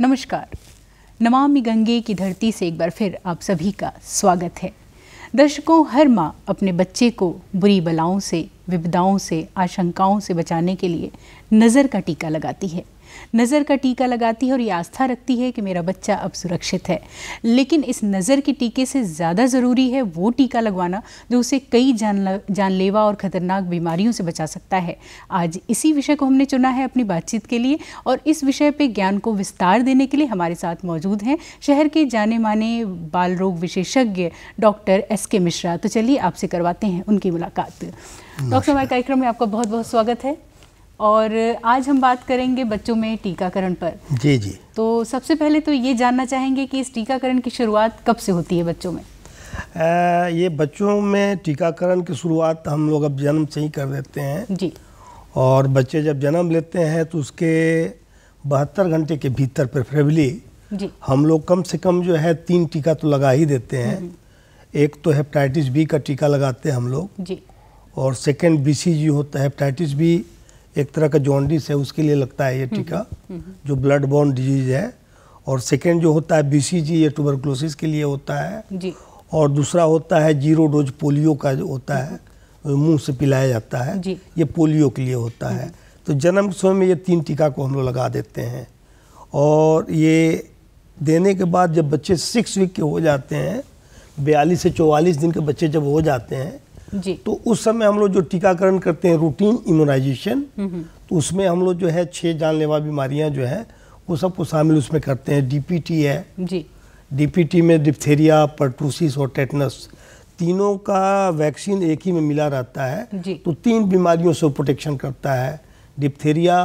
नमस्कार नमामि गंगे की धरती से एक बार फिर आप सभी का स्वागत है दर्शकों हर माँ अपने बच्चे को बुरी बलाओं से विपदाओं से आशंकाओं से बचाने के लिए नज़र का टीका लगाती है नज़र का टीका लगाती है और ये आस्था रखती है कि मेरा बच्चा अब सुरक्षित है लेकिन इस नज़र के टीके से ज़्यादा ज़रूरी है वो टीका लगवाना जो उसे कई जान जानलेवा और ख़तरनाक बीमारियों से बचा सकता है आज इसी विषय को हमने चुना है अपनी बातचीत के लिए और इस विषय पर ज्ञान को विस्तार देने के लिए हमारे साथ मौजूद हैं शहर के जाने माने बाल रोग विशेषज्ञ डॉक्टर एस के मिश्रा तो चलिए आपसे करवाते हैं उनकी मुलाकात डॉक्टर हमारे कार्यक्रम में आपका बहुत बहुत स्वागत है और आज हम बात करेंगे बच्चों में टीकाकरण पर जी जी तो सबसे पहले तो ये जानना चाहेंगे कि इस टीकाकरण की शुरुआत कब से होती है बच्चों में आ, ये बच्चों में टीकाकरण की शुरुआत हम लोग अब जन्म से ही कर देते हैं जी और बच्चे जब जन्म लेते हैं तो उसके बहत्तर घंटे के भीतर प्रेफरेबली हम लोग कम से कम जो है तीन टीका तो लगा ही देते हैं हम्म, हम्म। एक तो हेपेटाइटिस बी का टीका लगाते हैं हम लोग जी और सेकेंड जी होता है हेपेटाइटिस बी एक तरह का जॉन्डिस है उसके लिए लगता है ये हम्म, टीका हम्म, हम्म। जो ब्लड बॉर्न डिजीज है और सेकेंड जो होता है बीसीजी ये टूबरक्लोसिस के लिए होता है जी। और दूसरा होता है जीरो डोज पोलियो का जो होता है मुंह से पिलाया जाता है जी। ये पोलियो के लिए होता है तो जन्म समय में ये तीन टीका को हम लोग लगा देते हैं और ये देने के बाद जब बच्चे सिक्स वीक के हो जाते हैं बयालीस से चौवालीस दिन के बच्चे जब हो जाते हैं जी तो उस समय हम लोग जो टीकाकरण करते हैं रूटीन इम्यूनाइजेशन हम्म, हम्म। तो उसमें हम लोग जो है छह जानलेवा बीमारियां जो है वो सबको शामिल उसमें करते हैं डीपीटी है डीपीटी में डिप्थेरिया पर्टूसिस और टेटनस तीनों का वैक्सीन एक ही में मिला रहता है तो तीन बीमारियों से प्रोटेक्शन करता है डिप्थेरिया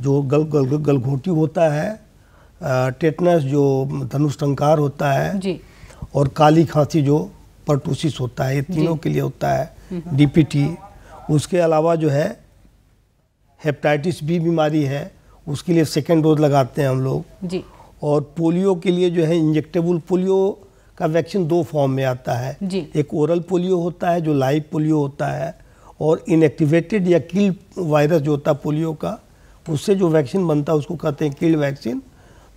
जो गल गल गलघोटी होता है टेटनस जो धनुष टंकार होता है जी। और काली खांसी जो पर्टोसिस होता है ये तीनों के लिए होता है हम्म, हम्म। डीपीटी उसके अलावा जो है हेपेटाइटिस बी बीमारी है उसके लिए सेकेंड डोज लगाते हैं हम लोग जी और पोलियो के लिए जो है इंजेक्टेबल पोलियो का वैक्सीन दो फॉर्म में आता है जी एक ओरल पोलियो होता है जो लाइव पोलियो होता है और इनएक्टिवेटेड या किल वायरस जो होता है पोलियो का उससे जो वैक्सीन बनता है उसको कहते हैं किल वैक्सीन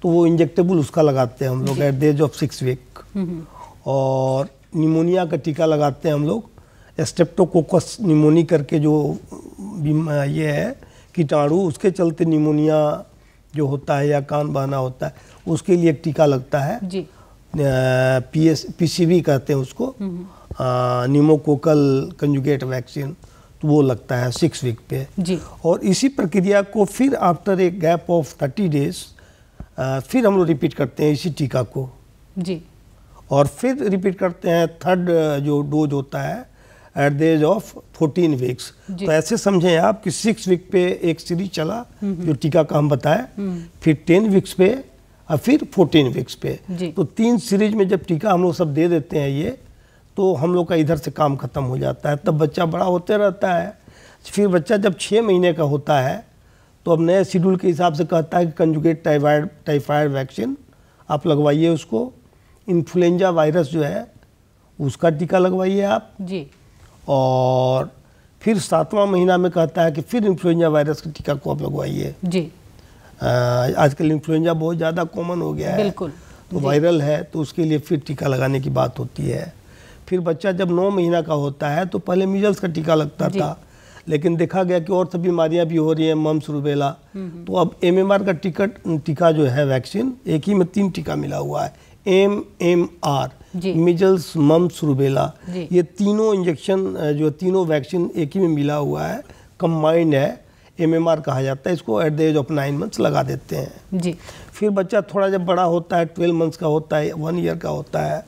तो वो इंजेक्टेबल उसका लगाते हैं हम लोग at the age of six week और निमोनिया का टीका लगाते हैं हम लोग स्टेप्टोकोकस निमोनी करके जो ये है कीटाणु उसके चलते निमोनिया जो होता है या कान बहना होता है उसके लिए एक टीका लगता है जी पी एस पी कहते हैं उसको हम्म, हम्म। निमोकोकल कंजुगेट वैक्सीन तो वो लगता है सिक्स वीक पे जी और इसी प्रक्रिया को फिर after a gap of thirty days फिर हम लोग रिपीट करते हैं इसी टीका को जी और फिर रिपीट करते हैं थर्ड uh, जो डोज होता है at the age of fourteen weeks तो ऐसे समझें आप कि सिक्स वीक पे एक सीरीज चला हम्म, हम्म। जो टीका का हम बताएं हम्म। फिर टेन वीक्स पे और फिर फोर्टीन वीक्स पे तो तीन सीरीज में जब टीका हम लोग सब दे देते हैं ये तो हम लोग का इधर से काम ख़त्म हो जाता है तब बच्चा बड़ा होते रहता है फिर बच्चा जब छः महीने का होता है तो अब नए शेड्यूल के हिसाब से कहता है कि कंजुगेट टाइफाइड टाइफाइड वैक्सीन आप लगवाइए उसको इन्फ्लुएंजा वायरस जो है उसका टीका लगवाइए आप जी और फिर सातवां महीना में कहता है कि फिर इन्फ्लुएंजा वायरस का टीका को आप लगवाइए जी आजकल इन्फ्लुएंजा बहुत ज़्यादा कॉमन हो गया है बिल्कुल तो वायरल है तो उसके लिए फिर टीका लगाने की बात होती है फिर बच्चा जब नौ महीना का होता है तो पहले मिजल्स का टीका लगता था लेकिन देखा गया कि और सब बीमारियां भी हो रही हैं मम्स रूबेला हम्म, हम्म। तो अब एमएमआर का टिकट टीका जो है वैक्सीन एक ही में तीन टीका मिला हुआ है M M R measles mumps rubella ये तीनों इंजेक्शन जो तीनों वैक्सीन एक ही में मिला हुआ है कम्बाइंड है एम एम आर कहा जाता है इसको at the age of nine months लगा देते हैं जी फिर बच्चा थोड़ा जब बड़ा होता है ट्वेल्व मंथ्स का होता है वन ईयर का होता है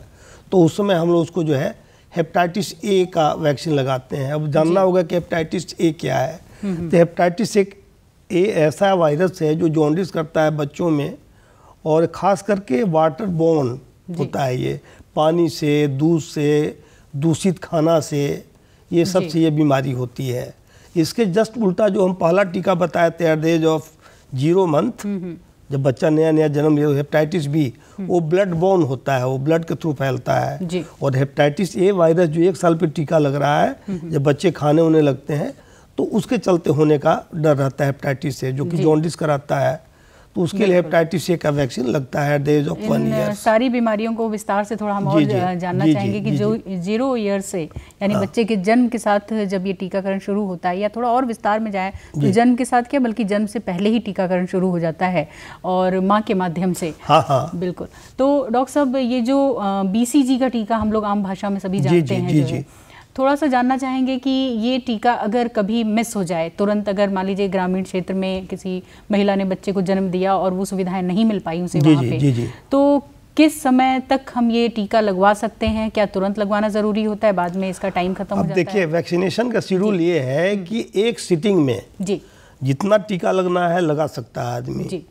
तो उस समय हम लोग उसको जो है हेपेटाइटिस ए का वैक्सीन लगाते हैं अब जानना होगा कि हेपेटाइटिस ए क्या है हम्म, हम्म। तो हेपेटाइटिस एक ए ऐसा वायरस है जो जॉन्डिस करता है बच्चों में और ख़ास करके वाटर बोन होता है ये पानी से दूध से दूषित खाना से ये सबसे ये बीमारी होती है इसके जस्ट उल्टा जो हम पहला टीका बताए थे at the age of zero month जब बच्चा नया नया जन्म ले हेपेटाइटिस बी हम्म। वो ब्लड बोन होता है वो ब्लड के थ्रू फैलता है और हेपेटाइटिस ए वायरस जो एक साल पे टीका लग रहा है हम्म, हम्म। जब बच्चे खाने उने लगते हैं तो उसके चलते होने का डर रहता है हेपेटाइटिस से जो कि जॉन्डिस कराता है तो उसके लिए हेपेटाइटिस ए का वैक्सीन लगता है डेज ऑफ वन ईयर सारी बीमारियों को विस्तार से थोड़ा हम जी, और जी, जानना जी, चाहेंगे कि जो जीरो ईयर से यानी हाँ। बच्चे के जन्म के साथ जब ये टीकाकरण शुरू होता है या थोड़ा और विस्तार में जाए तो जन्म के साथ क्या बल्कि जन्म से पहले ही टीकाकरण शुरू हो जाता है और माँ के माध्यम से हाँ हाँ बिल्कुल तो डॉक्टर साहब ये जो बी का टीका हम लोग आम भाषा में सभी जानते हैं थोड़ा सा जानना चाहेंगे कि ये टीका अगर कभी मिस हो जाए तुरंत अगर मान लीजिए ग्रामीण क्षेत्र में किसी महिला ने बच्चे को जन्म दिया और वो सुविधाएं नहीं मिल पाई उसे जी, जी, पे जी, जी. तो किस समय तक हम ये टीका लगवा सकते हैं क्या तुरंत लगवाना ज़रूरी होता है बाद में इसका टाइम खत्म हो जाता देखिए वैक्सीनेशन का शेड्यूल ये है कि एक सिटिंग में जी जितना टीका लगना है लगा सकता है आदमी जी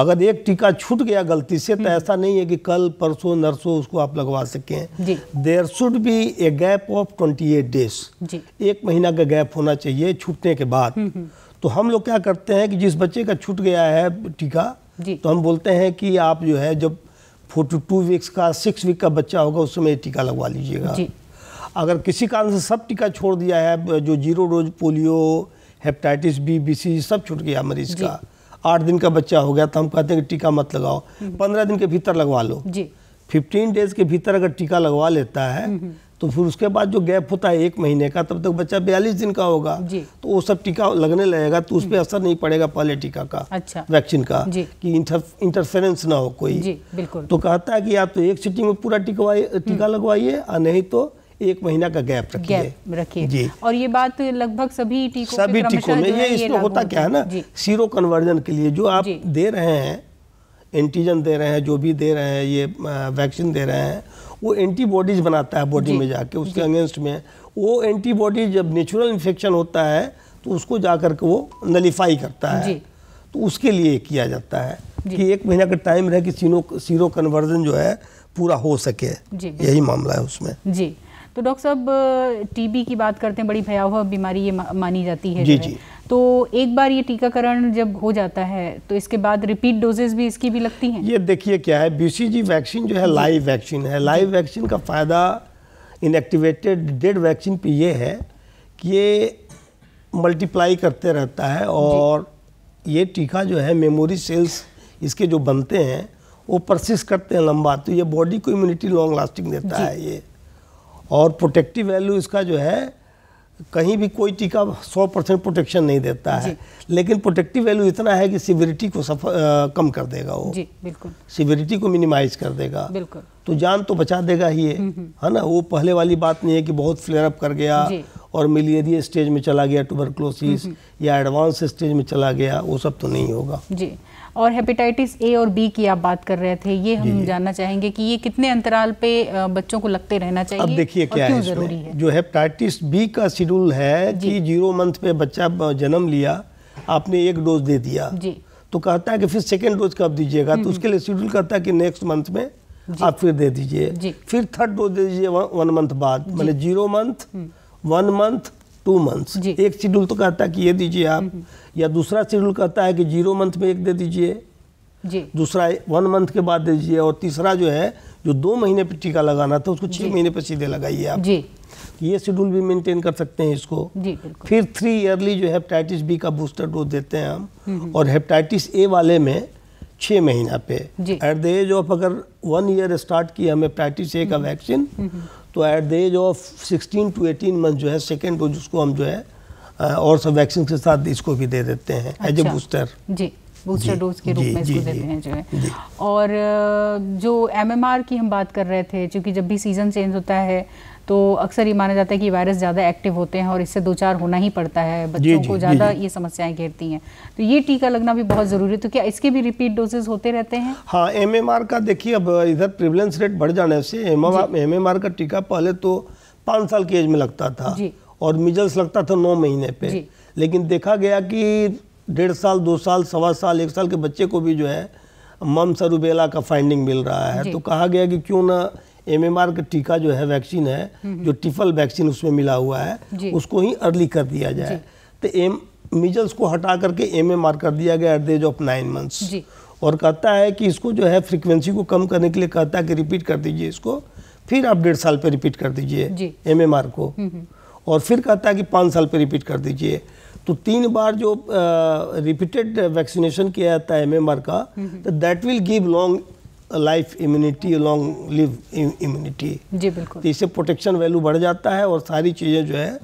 अगर एक टीका छूट गया गलती से तो हम्म। ऐसा नहीं है कि कल परसों नरसों उसको आप लगवा सकें there should be a gap of twenty eight days एक महीना का गैप होना चाहिए छूटने के बाद हम्म, हम्म। तो हम लोग क्या करते हैं कि जिस बच्चे का छूट गया है टीका तो हम बोलते हैं कि आप जो है जब फोर्टी टू वीक्स का सिक्स वीक का बच्चा होगा उस समय टीका लगवा लीजिएगा अगर किसी कारण से सब टीका छोड़ दिया है जो zero dose polio hepatitis B B C सब छूट गया मरीज का आठ दिन का बच्चा हो गया तो हम कहते हैं कि टीका मत लगाओ हम्म। पंद्रह दिन के भीतर लगवा लो फिफ्टीन डेज के भीतर अगर टीका लगवा लेता है हम्म, हम्म। तो फिर उसके बाद जो गैप होता है एक महीने का तब तक बच्चा बयालीस दिन का होगा तो वो सब टीका लगने लगेगा तो उस पर असर नहीं पड़ेगा पहले टीका का अच्छा वैक्सीन का कि इंटरफेरेंस ना हो कोई जी, बिल्कुल तो कहता है कि आप तो एक सिटिंग में पूरा टीका टीका लगवाइए और नहीं तो एक महीना का गैप रखिए रखिए जी और ये बात लगभग सभी टीकों सभी टीकों में ये इसमें होता क्या है ना सीरो कन्वर्जन के लिए जो आप दे रहे हैं एंटीजन दे रहे हैं जो भी दे रहे हैं ये वैक्सीन दे रहे हैं वो एंटीबॉडीज बनाता है बॉडी में जाके उसके अगेंस्ट में वो एंटीबॉडी जब नेचुरल इन्फेक्शन होता है तो उसको जा करके वो नलीफाई करता है तो उसके लिए किया जाता है कि एक महीना का टाइम रहे कि सीरो कन्वर्जन जो है पूरा हो सके यही मामला है उसमें जी तो डॉक्टर साहब टीबी की बात करते हैं बड़ी भयावह बीमारी ये मानी जाती है जी जी तो एक बार ये टीकाकरण जब हो जाता है तो इसके बाद रिपीट डोजेज भी इसकी भी लगती हैं ये देखिए क्या है बीसीजी वैक्सीन जो है लाइव वैक्सीन है लाइव वैक्सीन का फ़ायदा इनएक्टिवेटेड डेड वैक्सीन पे ये है कि ये मल्टीप्लाई करते रहता है और ये टीका जो है मेमोरी सेल्स इसके जो बनते हैं वो परसिस करते हैं लंबा तो ये बॉडी को इम्यूनिटी लॉन्ग लास्टिंग देता है ये और प्रोटेक्टिव वैल्यू इसका जो है कहीं भी कोई टीका 100 परसेंट प्रोटेक्शन नहीं देता है लेकिन प्रोटेक्टिव वैल्यू इतना है कि सिविरिटी को सफ, आ, कम कर देगा वो जी बिल्कुल सिविरिटी को मिनिमाइज कर देगा बिल्कुल तो जान तो बचा देगा ही है हम्म, हम्म। है ना वो पहले वाली बात नहीं है कि बहुत फ्लेयर अप कर गया और मिलियरिया स्टेज में चला गया ट्यूबरक्लोसिस हम्म, या एडवांस स्टेज में चला गया वो सब तो नहीं होगा जी और हेपेटाइटिस ए और बी की आप बात कर रहे थे ये हम जानना चाहेंगे कि ये कितने अंतराल पे बच्चों को लगते रहना चाहिए अब देखिए क्या है, जरूरी है जो हेपेटाइटिस बी का शेड्यूल है कि जीरो मंथ पे बच्चा जन्म लिया आपने एक डोज दे दिया तो कहता है कि फिर सेकेंड डोज कब दीजिएगा तो हम्म। उसके लिए शेड्यूल करता है कि नेक्स्ट मंथ में आप फिर दे दीजिए फिर थर्ड डोज दे दीजिए वन मंथ बाद मैंने zero month one month two months एक शेड्यूल तो कहता है कि ये दीजिए आप हम्म, हम्म। या दूसरा शेड्यूल कहता है कि जीरो मंथ में एक दे दीजिए दूसरा वन मंथ के बाद दे दीजिए और तीसरा जो है जो दो महीने पर टीका लगाना था उसको छः महीने पर सीधे लगाइए आप जी तो ये शेड्यूल भी मेंटेन कर सकते हैं इसको जी फिर थ्री ईयरली जो हेपेटाइटिस बी का बूस्टर डोज देते हैं हम हम्म, और हेपेटाइटिस ए वाले में छः महीना पे एट द एज ऑफ अगर वन ईयर स्टार्ट किया हम हेपेटाइटिस ए का वैक्सीन तो at the age of 16 to 18 month जो है सेकेंड डोज उसको हम जो है और सब वैक्सीन के साथ इसको भी दे देते हैं एज अच्छा, ए बूस्टर जी बूस्टर डोज के रूप में इसको देते हैं जो है और जो एमएमआर की हम बात कर रहे थे क्योंकि जब भी सीज़न चेंज होता है तो अक्सर ये माना जाता है कि वायरस ज़्यादा एक्टिव होते हैं और इससे दो चार होना ही पड़ता है बच्चों को ज़्यादा ये समस्याएं घेरती हैं तो ये टीका लगना भी बहुत ज़रूरी है तो क्या इसके भी रिपीट डोजेज होते रहते हैं हाँ एम का देखिए अब इधर प्रिवलेंस रेट बढ़ जाने से एम का टीका पहले तो पाँच साल की एज में लगता था और मिजल्स लगता था नौ महीने पे लेकिन देखा गया कि डेढ़ साल दो साल सवा साल एक साल के बच्चे को भी जो है मम्स रुबेला का फाइंडिंग मिल रहा है तो कहा गया कि क्यों ना एमएमआर का टीका जो है वैक्सीन है हम्म। जो टिफल वैक्सीन उसमें मिला हुआ है उसको ही अर्ली कर दिया जाए तो एम मिजल्स को हटा करके एम कर दिया गया at the age of nine months और कहता है कि इसको जो है फ्रीक्वेंसी को कम करने के लिए कहता है कि रिपीट कर दीजिए इसको फिर आप डेढ़ साल पे रिपीट कर दीजिए एम को हम्म, हम्म। और फिर कहता है कि पाँच साल पे रिपीट कर दीजिए तो तीन बार जो रिपीटेड वैक्सीनेशन किया जाता है एम का तो that will give long life immunity long live immunity जी बिल्कुल तो इससे प्रोटेक्शन वैल्यू बढ़ जाता है और सारी चीज़ें जो है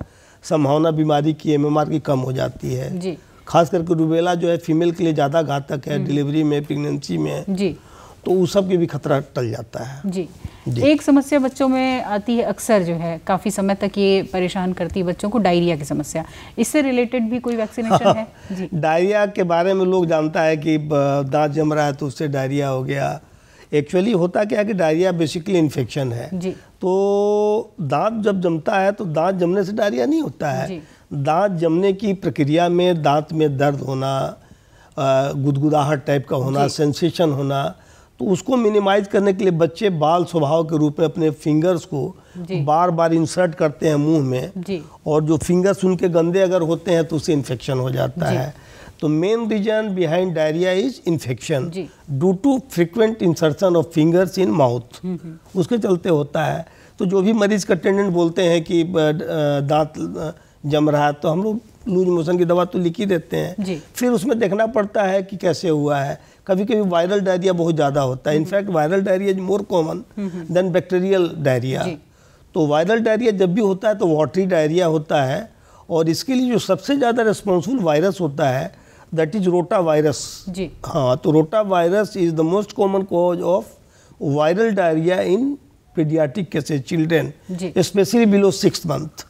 संभावना बीमारी की एम की कम हो जाती है जी खास करके रूबेला जो है फीमेल के लिए ज़्यादा घातक है डिलीवरी हम्म। में प्रेगनेंसी में जी तो उस सब के भी खतरा टल जाता है जी एक समस्या बच्चों में आती है अक्सर जो है काफ़ी समय तक ये परेशान करती है बच्चों को डायरिया की समस्या इससे रिलेटेड भी कोई वैक्सीनेशन हाँ, है डायरिया के बारे में लोग जानता है कि दांत जम रहा है तो उससे डायरिया हो गया एक्चुअली होता क्या है कि डायरिया बेसिकली इन्फेक्शन है जी। तो दांत जब जमता है तो दांत जमने से डायरिया नहीं होता है दांत जमने की प्रक्रिया में दांत में दर्द होना गुदगुदाहट टाइप का होना सेंसेशन होना तो उसको मिनिमाइज करने के लिए बच्चे बाल स्वभाव के रूप में अपने फिंगर्स को बार बार इंसर्ट करते हैं मुंह में और जो फिंगर्स उनके गंदे अगर होते हैं तो उससे इन्फेक्शन हो जाता है तो main reason behind diarrhoea is infection due to frequent insertion of fingers in mouth उसके चलते होता है तो जो भी मरीज का अटेंडेंट बोलते हैं कि दांत जम रहा है तो हम लोग लूज मोशन की दवा तो लिख ही देते हैं फिर उसमें देखना पड़ता है कि कैसे हुआ है कभी कभी वायरल डायरिया बहुत ज़्यादा होता है in fact viral diarrhoea is more common than bacterial diarrhoea तो वायरल डायरिया जब भी होता है तो वाटरी डायरिया होता है और इसके लिए जो सबसे ज़्यादा रिस्पॉन्सिबल वायरस होता है दैट इज रोटा वायरस हाँ तो rota virus is the most common cause of viral diarrhoea in paediatric cases children specially below six month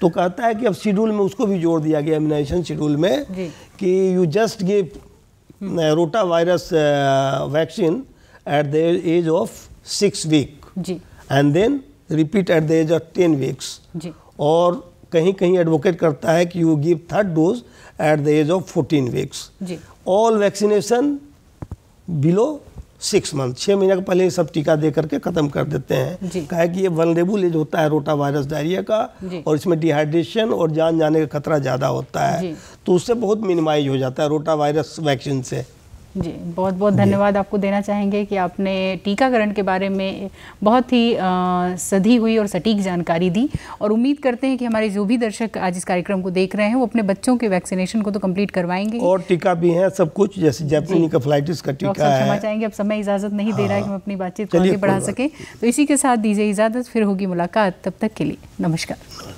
तो कहता है कि अब शेड्यूल में उसको भी जोड़ दिया गया एमिनाइजेशन शेड्यूल में कि you just give rota virus vaccine at the age of six week and then repeat at the age of ten weeks और कहीं कहीं एडवोकेट करता है कि you give third dose at the age of fourteen weeks all vaccination below six month छः महीने का पहले सब टीका दे करके ख़त्म कर देते हैं कहे कि ये वनरेबुल एज होता है रोटा वायरस डायरिया का और इसमें डिहाइड्रेशन और जान जाने का खतरा ज़्यादा होता है तो उससे बहुत मिनिमाइज हो जाता है रोटा वायरस वैक्सीन से जी बहुत बहुत धन्यवाद आपको देना चाहेंगे कि आपने टीकाकरण के बारे में बहुत ही सधी हुई और सटीक जानकारी दी और उम्मीद करते हैं कि हमारे जो भी दर्शक आज इस कार्यक्रम को देख रहे हैं वो अपने बच्चों के वैक्सीनेशन को तो कंप्लीट करवाएंगे और टीका भी है सब कुछ जैसे जैपनी का तो टीका क्षमा चाहेंगे अब समय इजाज़त नहीं दे रहा है कि हम अपनी बातचीत को आगे बढ़ा सकें तो इसी के साथ दीजिए इजाज़त फिर होगी मुलाकात तब तक के लिए नमस्कार